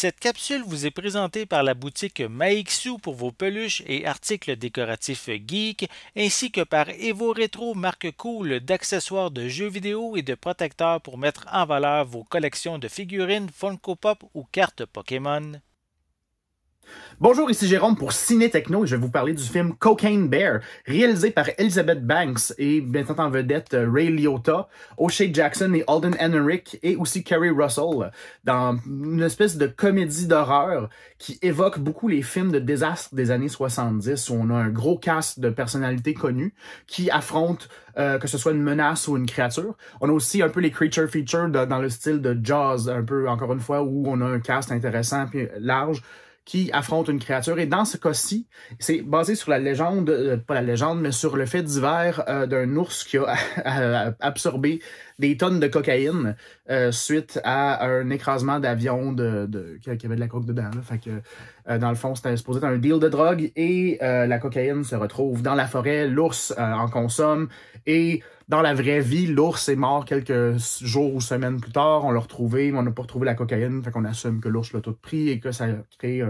Cette capsule vous est présentée par la boutique Maixu pour vos peluches et articles décoratifs geek, ainsi que par Evo Retro, marque cool d'accessoires de jeux vidéo et de protecteurs pour mettre en valeur vos collections de figurines Funko Pop ou cartes Pokémon. Bonjour, ici Jérôme pour Ciné Techno et je vais vous parler du film Cocaine Bear, réalisé par Elizabeth Banks et mettant en vedette euh, Ray Liotta, O'Shea Jackson et Alden Ehrenreich et aussi Kerry Russell dans une espèce de comédie d'horreur qui évoque beaucoup les films de désastre des années 70 où on a un gros cast de personnalités connues qui affrontent euh, que ce soit une menace ou une créature. On a aussi un peu les creature features dans le style de Jaws, un peu encore une fois où on a un cast intéressant puis large qui affronte une créature. Et dans ce cas-ci, c'est basé sur la légende, euh, pas la légende, mais sur le fait divers euh, d'un ours qui a absorbé des tonnes de cocaïne euh, suite à un écrasement d'avion de, qui avait de la coke dedans. Fait que, dans le fond, c'était supposé un deal de drogue et la cocaïne se retrouve dans la forêt. L'ours en consomme et dans la vraie vie, l'ours est mort quelques jours ou semaines plus tard. On l'a retrouvé, mais on n'a pas retrouvé la cocaïne. Fait qu'on assume que l'ours l'a tout pris et que ça, a créé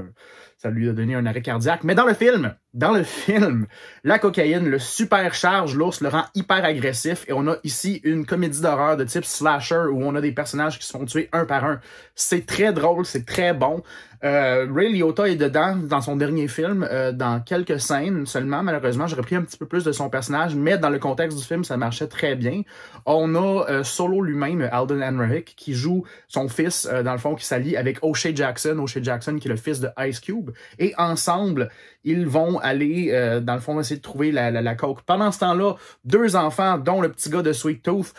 ça lui a donné un arrêt cardiaque. Mais dans le film, dans le film, la cocaïne le supercharge, l'ours le rend hyper agressif. Et on a ici une comédie d'horreur de type slasher où on a des personnages qui se font tuer un par un. C'est très drôle, c'est très bon. Euh, Ray Liotta est dedans dans son dernier film, euh, dans quelques scènes seulement. Malheureusement, j'aurais pris un petit peu plus de son personnage, mais dans le contexte du film, ça marchait très bien. On a euh, Solo lui-même, Alden Ehrenreich, qui joue son fils, dans le fond, qui s'allie avec O'Shea Jackson. O'Shea Jackson, qui est le fils de Ice Cube. Et ensemble, ils vont aller, dans le fond, essayer de trouver la, la, coke. Pendant ce temps-là, deux enfants, dont le petit gars de Sweet Tooth,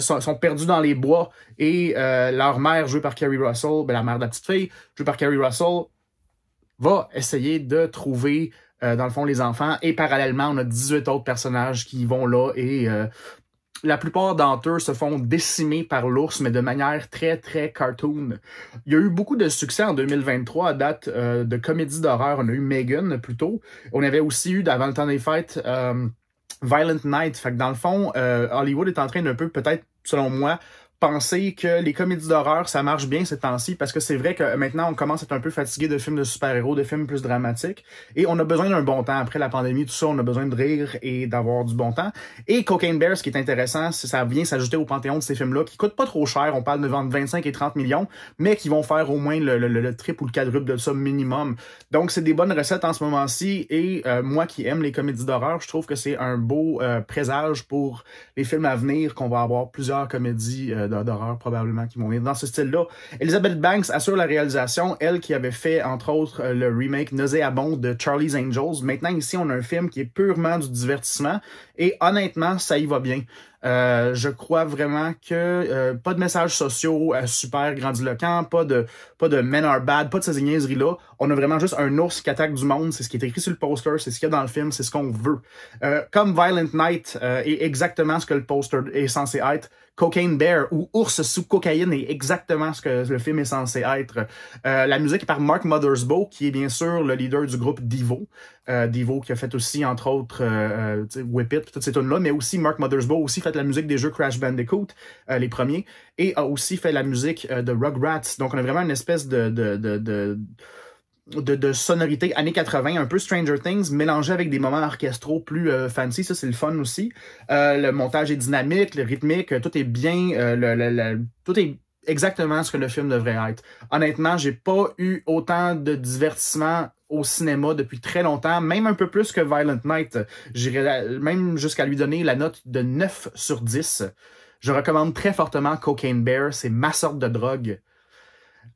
sont, perdus dans les bois. Et leur mère, jouée par Carrie Russell, ben, la mère de la petite fille, jouée par Carrie Russell va essayer de trouver, euh, dans le fond, les enfants. Et parallèlement, on a 18 autres personnages qui vont là et euh, la plupart d'entre eux se font décimer par l'ours, mais de manière très, très cartoon. Il y a eu beaucoup de succès en 2023 à date euh, de comédie d'horreur. On a eu Megan plutôt. On avait aussi eu, avant le temps des fêtes, Violent Night. Fait que dans le fond, Hollywood est en train d'un peu, peut-être, selon moi, penser que les comédies d'horreur, ça marche bien ces temps-ci, parce que c'est vrai que maintenant, on commence à être un peu fatigué de films de super-héros, de films plus dramatiques, et on a besoin d'un bon temps. Après la pandémie, tout ça, on a besoin de rire et d'avoir du bon temps. Et Cocaine Bear, ce qui est intéressant, c'est ça vient s'ajouter au panthéon de ces films-là, qui coûtent pas trop cher, on parle de vendre 25 et 30 millions, mais qui vont faire au moins le, le, triple ou le quadruple de ça minimum. Donc, c'est des bonnes recettes en ce moment-ci, et euh, moi qui aime les comédies d'horreur, je trouve que c'est un beau euh, présage pour les films à venir, qu'on va avoir plusieurs comédies euh, d'horreur probablement qui vont venir dans ce style-là. Elizabeth Banks assure la réalisation, elle qui avait fait entre autres euh, le remake nauséabond de Charlie's Angels. Maintenant ici on a un film qui est purement du divertissement et honnêtement ça y va bien. Euh, je crois vraiment que euh, pas de messages sociaux euh, super grandiloquents, pas de pas de men are bad, pas de ces niaiseries-là. On a vraiment juste un ours qui attaque du monde. C'est ce qui est écrit sur le poster, c'est ce qu'il y a dans le film, c'est ce qu'on veut. comme Violent Night est exactement ce que le poster est censé être. Cocaine Bear ou Ours sous cocaïne est exactement ce que le film est censé être. la musique est par Mark Mothersbaugh, qui est bien sûr le leader du groupe Divo. Divo euh, Devo qui a fait aussi, entre autres, euh, euh Whip It, toutes ces tunes-là, mais aussi Mark Mothersbaugh aussi fait la musique des jeux Crash Bandicoot, euh, les premiers, et a aussi fait la musique de Rugrats. Donc, on a vraiment une espèce de, de, de, de années 80, un peu Stranger Things, mélangé avec des moments orchestraux plus fancy. Ça, c'est le fun aussi. le montage est dynamique, le rythmique, tout est bien. tout est exactement ce que le film devrait être. Honnêtement, j'ai pas eu autant de divertissement au cinéma depuis très longtemps, même un peu plus que Violent Night. J'irais même jusqu'à lui donner la note de 9 sur 10. Je recommande très fortement Cocaine Bear, c'est ma sorte de drogue.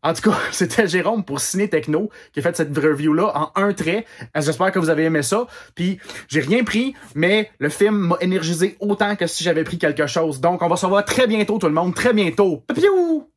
En tout cas, c'était Jérôme pour Ciné Techno qui a fait cette review-là en un trait. J'espère que vous avez aimé ça. Puis, j'ai rien pris, mais le film m'a énergisé autant que si j'avais pris quelque chose. Donc, on va se revoir très bientôt, tout le monde. Très bientôt.